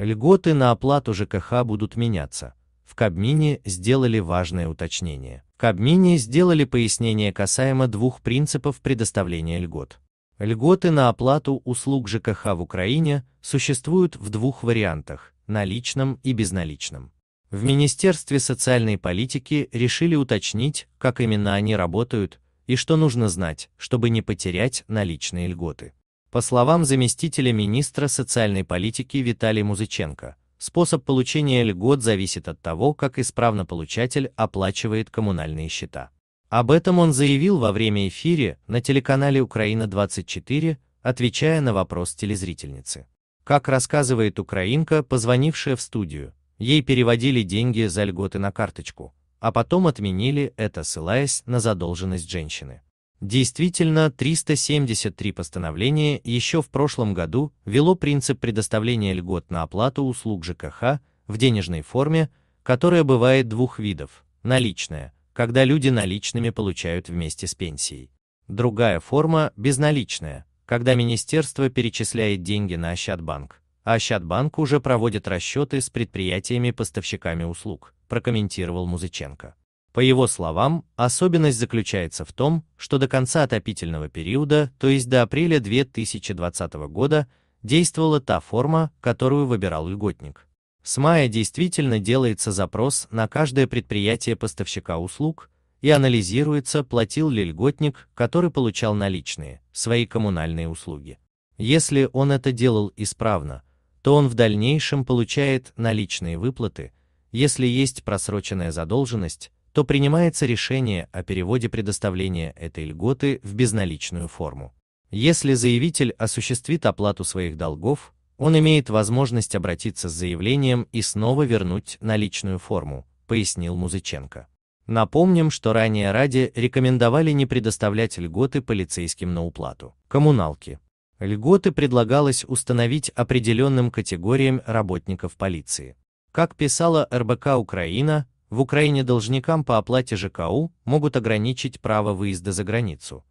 Льготы на оплату ЖКХ будут меняться. В Кабмине сделали важное уточнение. В Кабмине сделали пояснение касаемо двух принципов предоставления льгот. Льготы на оплату услуг ЖКХ в Украине существуют в двух вариантах – наличном и безналичном. В Министерстве социальной политики решили уточнить, как именно они работают и что нужно знать, чтобы не потерять наличные льготы. По словам заместителя министра социальной политики Виталия Музыченко, способ получения льгот зависит от того, как исправно получатель оплачивает коммунальные счета. Об этом он заявил во время эфира на телеканале «Украина-24», отвечая на вопрос телезрительницы. Как рассказывает украинка, позвонившая в студию, ей переводили деньги за льготы на карточку, а потом отменили это, ссылаясь на задолженность женщины. Действительно, 373 постановления еще в прошлом году вело принцип предоставления льгот на оплату услуг ЖКХ в денежной форме, которая бывает двух видов – наличная, когда люди наличными получают вместе с пенсией. Другая форма – безналичная, когда министерство перечисляет деньги на Ощадбанк, а Ощадбанк уже проводит расчеты с предприятиями-поставщиками услуг, прокомментировал Музыченко. По его словам, особенность заключается в том, что до конца отопительного периода, то есть до апреля 2020 года, действовала та форма, которую выбирал льготник. С мая действительно делается запрос на каждое предприятие поставщика услуг и анализируется, платил ли льготник, который получал наличные, свои коммунальные услуги. Если он это делал исправно, то он в дальнейшем получает наличные выплаты, если есть просроченная задолженность, то принимается решение о переводе предоставления этой льготы в безналичную форму. Если заявитель осуществит оплату своих долгов, он имеет возможность обратиться с заявлением и снова вернуть наличную форму, пояснил Музыченко. Напомним, что ранее ради рекомендовали не предоставлять льготы полицейским на уплату. Коммуналки. Льготы предлагалось установить определенным категориям работников полиции. Как писала РБК Украина, в Украине должникам по оплате ЖКУ могут ограничить право выезда за границу.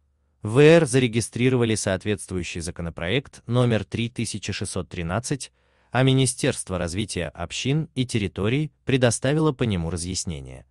В ВР зарегистрировали соответствующий законопроект номер 3613, а Министерство развития общин и территорий предоставило по нему разъяснение.